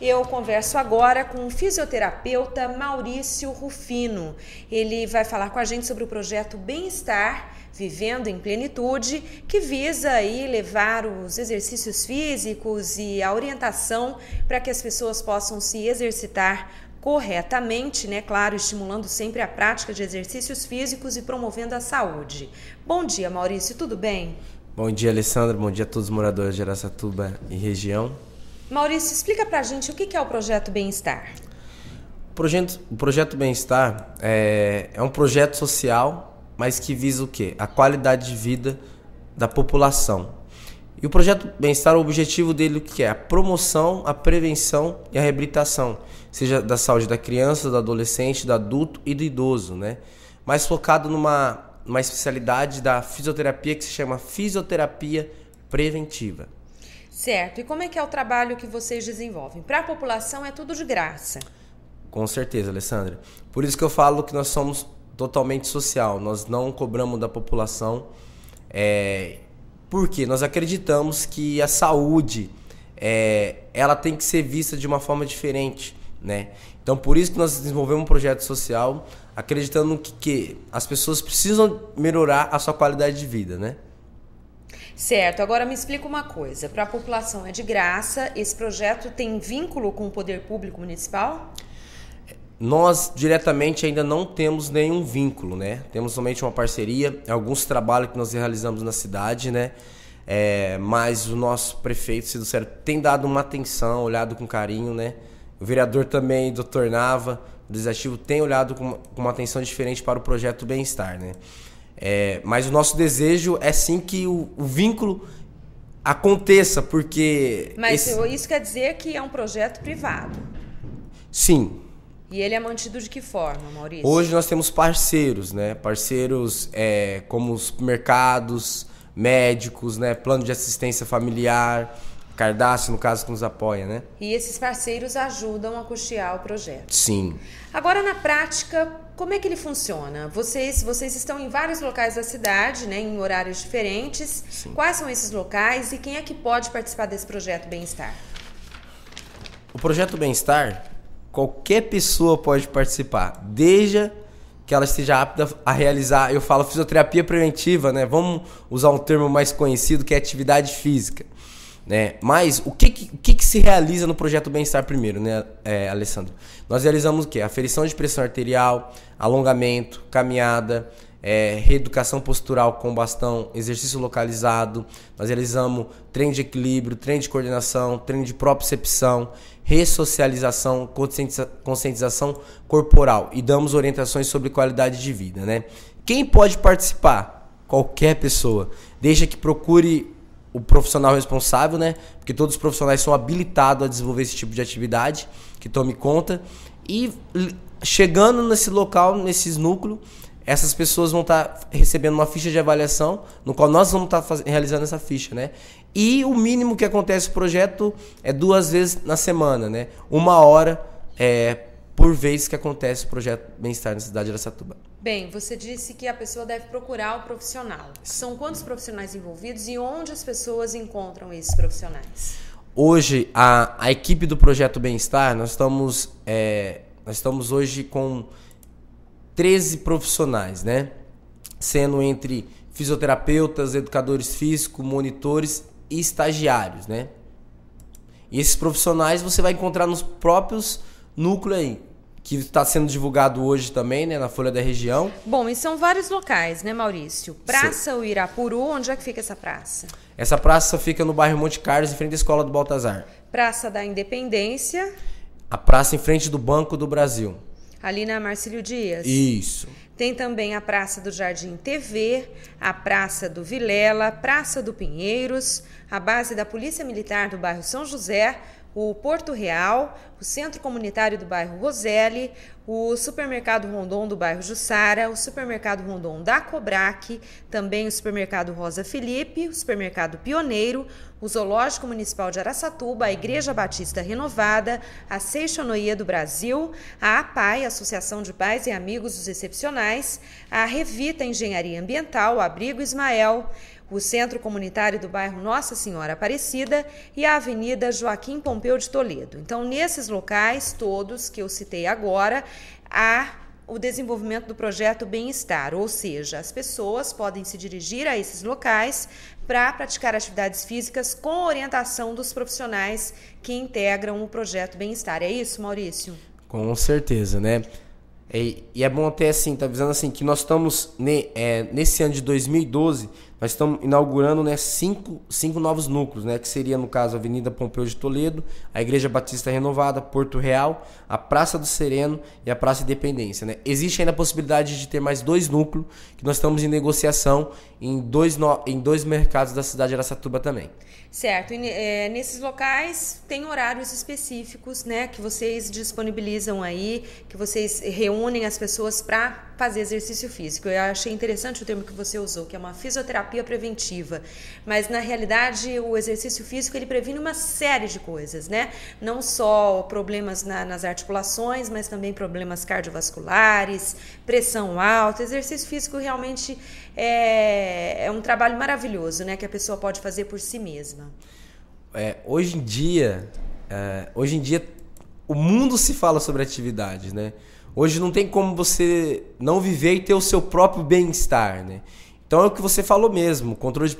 Eu converso agora com o fisioterapeuta Maurício Rufino. Ele vai falar com a gente sobre o projeto Bem-Estar Vivendo em Plenitude, que visa aí levar os exercícios físicos e a orientação para que as pessoas possam se exercitar corretamente, né? Claro, estimulando sempre a prática de exercícios físicos e promovendo a saúde. Bom dia, Maurício, tudo bem? Bom dia, Alessandra. Bom dia a todos os moradores de Aracatuba e região. Maurício, explica para a gente o que é o Projeto Bem-Estar. O projeto, o projeto Bem-Estar é, é um projeto social, mas que visa o quê? A qualidade de vida da população. E o projeto Bem-Estar, o objetivo dele o que é? A promoção, a prevenção e a reabilitação, seja da saúde da criança, do adolescente, do adulto e do idoso, né? Mas focado numa, numa especialidade da fisioterapia que se chama fisioterapia preventiva. Certo. E como é que é o trabalho que vocês desenvolvem? Para a população é tudo de graça. Com certeza, Alessandra. Por isso que eu falo que nós somos totalmente social. Nós não cobramos da população. É, porque nós acreditamos que a saúde é, ela tem que ser vista de uma forma diferente, né? Então por isso que nós desenvolvemos um projeto social acreditando que, que as pessoas precisam melhorar a sua qualidade de vida, né? Certo, agora me explica uma coisa. Para a população é de graça, esse projeto tem vínculo com o poder público municipal? Nós diretamente ainda não temos nenhum vínculo, né? Temos somente uma parceria, alguns trabalhos que nós realizamos na cidade, né? É, mas o nosso prefeito, Cidu Sério, tem dado uma atenção, olhado com carinho, né? O vereador também, doutor Nava, o desativo tem olhado com uma atenção diferente para o projeto Bem-Estar, né? É, mas o nosso desejo é sim que o, o vínculo aconteça, porque. Mas esse... isso quer dizer que é um projeto privado. Sim. E ele é mantido de que forma, Maurício? Hoje nós temos parceiros, né? Parceiros é, como os mercados, médicos, né? Plano de assistência familiar. Cardácio, no caso, que nos apoia, né? E esses parceiros ajudam a custear o projeto. Sim. Agora, na prática, como é que ele funciona? Vocês, vocês estão em vários locais da cidade, né, em horários diferentes. Sim. Quais são esses locais e quem é que pode participar desse projeto Bem-Estar? O projeto Bem-Estar, qualquer pessoa pode participar, desde que ela esteja apta a realizar, eu falo fisioterapia preventiva, né? Vamos usar um termo mais conhecido que é atividade física. Né? Mas o que, que, que, que se realiza no projeto Bem-Estar primeiro, né, é, Alessandro? Nós realizamos o quê? Aferição de pressão arterial, alongamento, caminhada, é, reeducação postural com bastão, exercício localizado, nós realizamos treino de equilíbrio, treino de coordenação, treino de propriocepção, ressocialização, conscientização corporal e damos orientações sobre qualidade de vida, né? Quem pode participar? Qualquer pessoa, Deixa que procure o profissional responsável, né? Porque todos os profissionais são habilitados a desenvolver esse tipo de atividade, que tome conta. E chegando nesse local, nesses núcleos, essas pessoas vão estar tá recebendo uma ficha de avaliação, no qual nós vamos estar tá realizando essa ficha, né? E o mínimo que acontece o projeto é duas vezes na semana, né? Uma hora é, por vezes que acontece o projeto Bem-Estar na cidade de Aracatuba. Bem, você disse que a pessoa deve procurar o profissional. São quantos profissionais envolvidos e onde as pessoas encontram esses profissionais? Hoje, a, a equipe do projeto Bem-Estar, nós estamos, é, nós estamos hoje com 13 profissionais, né? Sendo entre fisioterapeutas, educadores físicos, monitores e estagiários, né? E esses profissionais você vai encontrar nos próprios núcleos aí que está sendo divulgado hoje também, né, na Folha da Região. Bom, e são vários locais, né, Maurício? Praça Sim. Irapuru, onde é que fica essa praça? Essa praça fica no bairro Monte Carlos, em frente à Escola do Baltazar. Praça da Independência. A praça em frente do Banco do Brasil. Ali na Marcílio Dias. Isso. Tem também a Praça do Jardim TV, a Praça do Vilela, Praça do Pinheiros, a base da Polícia Militar do bairro São José, o Porto Real, o Centro Comunitário do bairro Roseli, o Supermercado Rondon do bairro Jussara, o Supermercado Rondon da Cobrac, também o Supermercado Rosa Felipe, o Supermercado Pioneiro, o Zoológico Municipal de Araçatuba, a Igreja Batista Renovada, a Seixonoia do Brasil, a APAI, Associação de Pais e Amigos dos Excepcionais, a Revita Engenharia Ambiental, o Abrigo Ismael, o Centro Comunitário do bairro Nossa Senhora Aparecida e a Avenida Joaquim Pompeu de Toledo. Então, nesses locais todos que eu citei agora, há o desenvolvimento do projeto Bem-Estar, ou seja, as pessoas podem se dirigir a esses locais para praticar atividades físicas com orientação dos profissionais que integram o projeto Bem-Estar. É isso, Maurício? Com certeza, né? E, é, e é bom até assim, tá avisando assim, que nós estamos ne, é, nesse ano de 2012 nós estamos inaugurando né, cinco, cinco novos núcleos, né, que seria, no caso, a Avenida Pompeu de Toledo, a Igreja Batista Renovada, Porto Real, a Praça do Sereno e a Praça Independência. Né? Existe ainda a possibilidade de ter mais dois núcleos, que nós estamos em negociação em dois, no, em dois mercados da cidade de Aracatuba também. Certo. E, é, nesses locais tem horários específicos né, que vocês disponibilizam aí, que vocês reúnem as pessoas para fazer exercício físico. Eu achei interessante o termo que você usou, que é uma fisioterapia terapia preventiva, mas na realidade o exercício físico ele previne uma série de coisas, né? Não só problemas na, nas articulações, mas também problemas cardiovasculares, pressão alta. O exercício físico realmente é, é um trabalho maravilhoso, né? Que a pessoa pode fazer por si mesma. É, hoje em dia, é, hoje em dia o mundo se fala sobre atividades, né? Hoje não tem como você não viver e ter o seu próprio bem-estar, né? Então é o que você falou mesmo: controle de,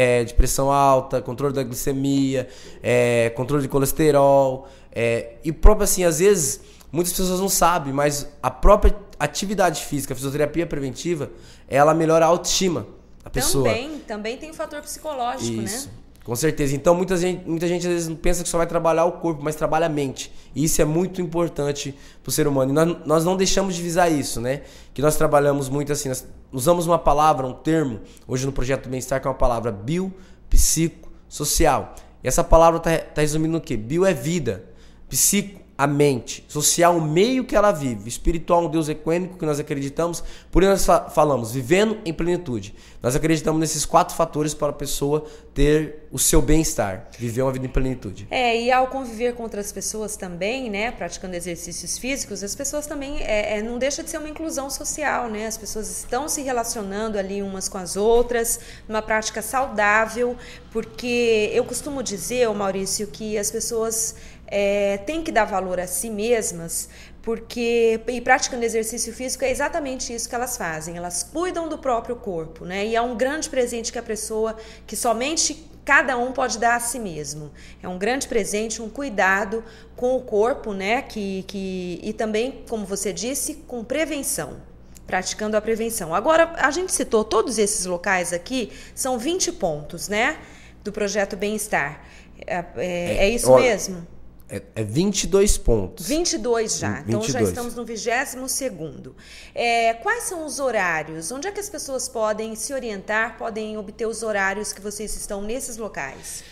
é, de pressão alta, controle da glicemia, é, controle de colesterol. É, e próprio assim, às vezes, muitas pessoas não sabem, mas a própria atividade física, a fisioterapia preventiva, ela melhora a autoestima da pessoa. Também, também tem o um fator psicológico, né? Isso. né? Com certeza. Então, muita gente, muita gente às vezes pensa que só vai trabalhar o corpo, mas trabalha a mente. E isso é muito importante para o ser humano. E nós, nós não deixamos de visar isso, né? Que nós trabalhamos muito assim, nós usamos uma palavra, um termo, hoje no Projeto Bem-Estar, que é uma palavra bio, psico, social. E essa palavra está tá resumindo o quê? Bio é vida, psico a mente, social, o meio que ela vive, espiritual, um Deus equênico que nós acreditamos, por isso nós falamos, vivendo em plenitude. Nós acreditamos nesses quatro fatores para a pessoa ter o seu bem-estar, viver uma vida em plenitude. É, e ao conviver com outras pessoas também, né, praticando exercícios físicos, as pessoas também, é, é, não deixa de ser uma inclusão social, né, as pessoas estão se relacionando ali umas com as outras, numa prática saudável, porque eu costumo dizer, Maurício, que as pessoas é, têm que dar valor a si mesmas, porque e praticando exercício físico é exatamente isso que elas fazem. Elas cuidam do próprio corpo, né? E é um grande presente que a pessoa que somente cada um pode dar a si mesmo. É um grande presente, um cuidado com o corpo, né? Que, que, e também, como você disse, com prevenção. Praticando a prevenção. Agora, a gente citou todos esses locais aqui, são 20 pontos, né? Do projeto Bem-Estar. É, é, é, isso Olha, mesmo? É, é 22 pontos. 22 já. 22. Então já estamos no 22. É, quais são os horários? Onde é que as pessoas podem se orientar, podem obter os horários que vocês estão nesses locais?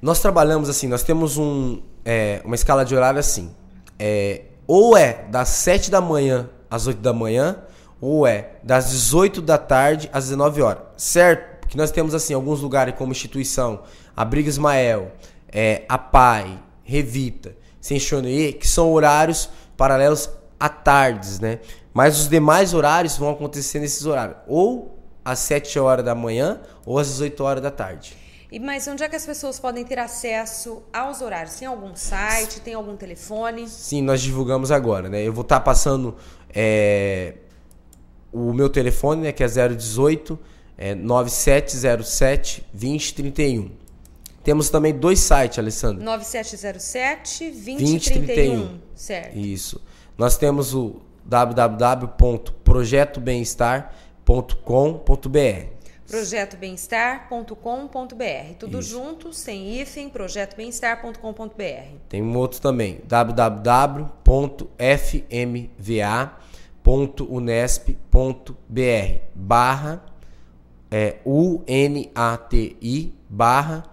Nós trabalhamos assim, nós temos um, é, uma escala de horário assim. É, ou é das 7 da manhã às 8 da manhã, ou é das 18 da tarde às 19 horas. Certo? Porque nós temos assim alguns lugares como instituição, Briga Ismael, é, a PAI, Revita, Senshonoye, que são horários paralelos à tardes, né? Mas os demais horários vão acontecer nesses horários, ou às 7 horas da manhã ou às 18 horas da tarde. E mas onde é que as pessoas podem ter acesso aos horários? Tem algum site? Tem algum telefone? Sim, nós divulgamos agora, né? Eu vou estar tá passando é, o meu telefone, né, que é 018 é, 9707 2031. Temos também dois sites, Alessandro. 9707-2031. Certo. Isso. Nós temos o www.projetobemestar.com.br projetobemestar.com.br. Tudo Isso. junto, sem hífen, projetobemestar.com.br. Tem um outro também, www.fmva.unesp.br barra é, i barra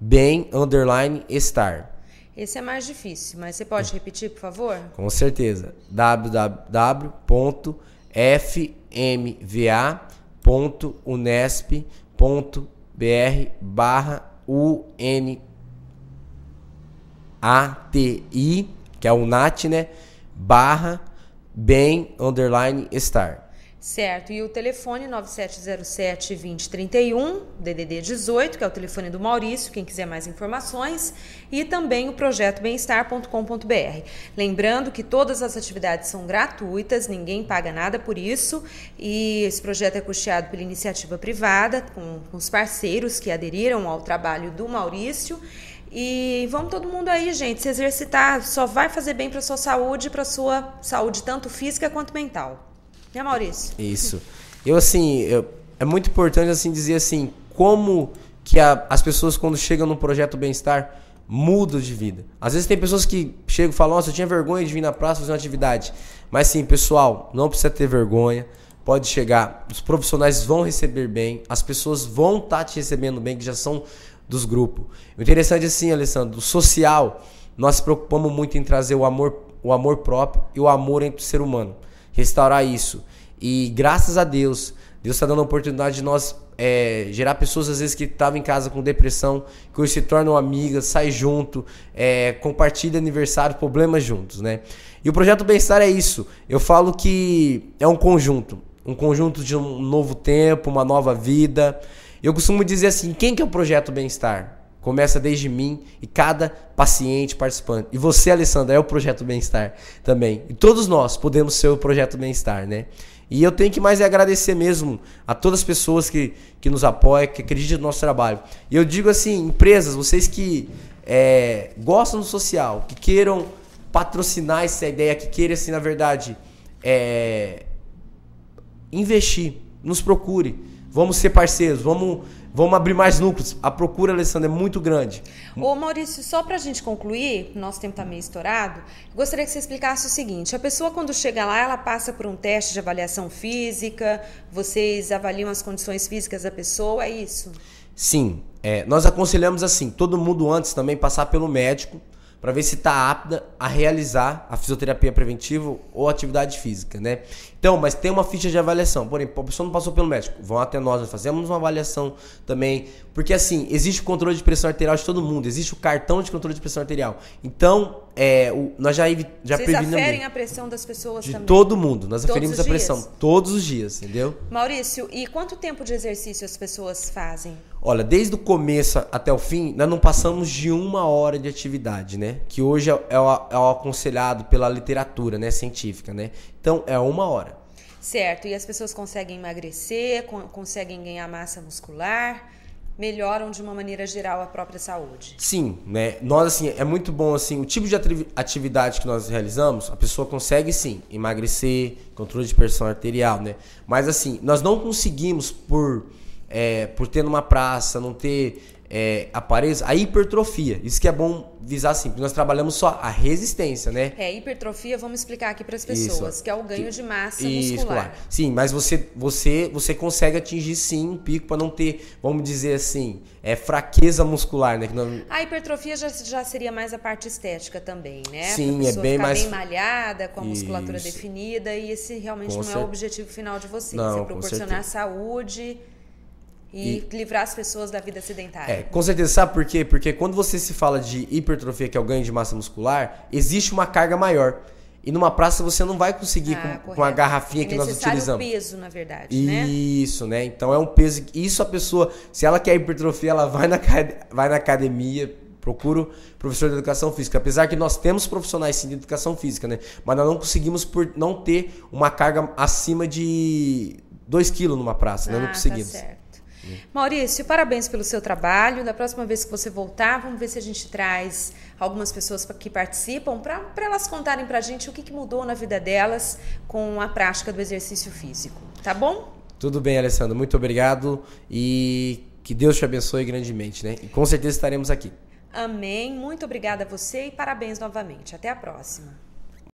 bem underline estar. Esse é mais difícil, mas você pode repetir, por favor? Com certeza. www.fmva.unesp.br barra UNATI, que é o NAT, né? Barra bem underline estar. Certo, e o telefone 9707-2031, DDD 18, que é o telefone do Maurício, quem quiser mais informações, e também o projeto bemestar.com.br. Lembrando que todas as atividades são gratuitas, ninguém paga nada por isso, e esse projeto é custeado pela iniciativa privada, com, com os parceiros que aderiram ao trabalho do Maurício. E vamos todo mundo aí, gente, se exercitar, só vai fazer bem para sua saúde, para sua saúde tanto física quanto mental. Né, Maurício? Isso. Eu, assim, eu, é muito importante, assim, dizer, assim, como que a, as pessoas, quando chegam no projeto Bem-Estar, mudam de vida. Às vezes tem pessoas que chegam e falam, nossa, eu tinha vergonha de vir na praça fazer uma atividade. Mas, sim, pessoal, não precisa ter vergonha pode chegar, os profissionais vão receber bem, as pessoas vão estar tá te recebendo bem, que já são dos grupos. O interessante é assim, Alessandro, o social, nós nos preocupamos muito em trazer o amor, o amor próprio e o amor entre o ser humano restaurar isso. E graças a Deus, Deus está dando a oportunidade de nós é, gerar pessoas, às vezes, que estavam em casa com depressão, que hoje se tornam amigas, sai junto, é, compartilha aniversário, problemas juntos, né? E o Projeto Bem-Estar é isso. Eu falo que é um conjunto. Um conjunto de um novo tempo, uma nova vida. Eu costumo dizer assim, quem que é o Projeto Bem-Estar? Começa desde mim e cada paciente participante. E você, Alessandra, é o projeto bem-estar também. E todos nós podemos ser o projeto bem-estar, né? E eu tenho que mais é agradecer mesmo a todas as pessoas que, que nos apoiam, que acreditam no nosso trabalho. E eu digo assim, empresas, vocês que é, gostam do social, que queiram patrocinar essa ideia, que queiram, assim, na verdade, é, investir, nos procure. Vamos ser parceiros, vamos, vamos abrir mais núcleos. A procura, Alessandra, é muito grande. Ô Maurício, só para a gente concluir, nosso tempo está meio estourado, gostaria que você explicasse o seguinte: a pessoa, quando chega lá, ela passa por um teste de avaliação física, vocês avaliam as condições físicas da pessoa, é isso? Sim. É, nós aconselhamos assim, todo mundo antes também passar pelo médico para ver se está apta a realizar a fisioterapia preventiva ou atividade física, né? Então, mas tem uma ficha de avaliação. Porém, a pessoa não passou pelo médico, vão até nós, nós fazemos uma avaliação também, porque assim, existe o controle de pressão arterial de todo mundo, existe o cartão de controle de pressão arterial. Então, é, o, nós já, evi, já Vocês aferem a pressão das pessoas de também? todo mundo. Nós todos aferimos a pressão todos os dias, entendeu? Maurício, e quanto tempo de exercício as pessoas fazem? Olha, desde o começo até o fim, nós não passamos de uma hora de atividade, né? Que hoje é, é, é aconselhado pela literatura né, científica, né? Então, é uma hora. Certo, e as pessoas conseguem emagrecer, conseguem ganhar massa muscular melhoram de uma maneira geral a própria saúde. Sim, né? Nós assim, é muito bom assim, o tipo de atividade que nós realizamos, a pessoa consegue sim emagrecer, controle de pressão arterial, né? Mas assim, nós não conseguimos por é, por ter numa praça, não ter é, apareça a hipertrofia. Isso que é bom visar assim, porque nós trabalhamos só a resistência, né? É, hipertrofia, vamos explicar aqui para as pessoas, isso. que é o ganho de massa isso, muscular. Sim, mas você você você consegue atingir sim um pico para não ter, vamos dizer assim, é fraqueza muscular, né? Não... A hipertrofia já, já seria mais a parte estética também, né? Sim, é bem mais bem malhada, com a musculatura isso. definida e esse realmente com não cer... é o objetivo final de vocês, não, é proporcionar saúde e, e, livrar as pessoas da vida sedentária. É, com certeza. Sabe por quê? Porque quando você se fala de hipertrofia, que é o ganho de massa muscular, existe uma carga maior. E numa praça você não vai conseguir ah, com, com, a garrafinha é que nós utilizamos. É peso, na verdade, né? Isso, né? né? Então é um peso. Isso a pessoa, se ela quer hipertrofia, ela vai na, vai na academia, procura professor de educação física. Apesar que nós temos profissionais sim de educação física, né? Mas nós não conseguimos por não ter uma carga acima de 2 quilos numa praça, né? não ah, tá conseguimos. Tá certo. Maurício, parabéns pelo seu trabalho. Da próxima vez que você voltar, vamos ver se a gente traz algumas pessoas que participam para elas contarem para a gente o que, que mudou na vida delas com a prática do exercício físico. Tá bom? Tudo bem, Alessandro. Muito obrigado e que Deus te abençoe grandemente, né? E com certeza estaremos aqui. Amém. Muito obrigada a você e parabéns novamente. Até a próxima.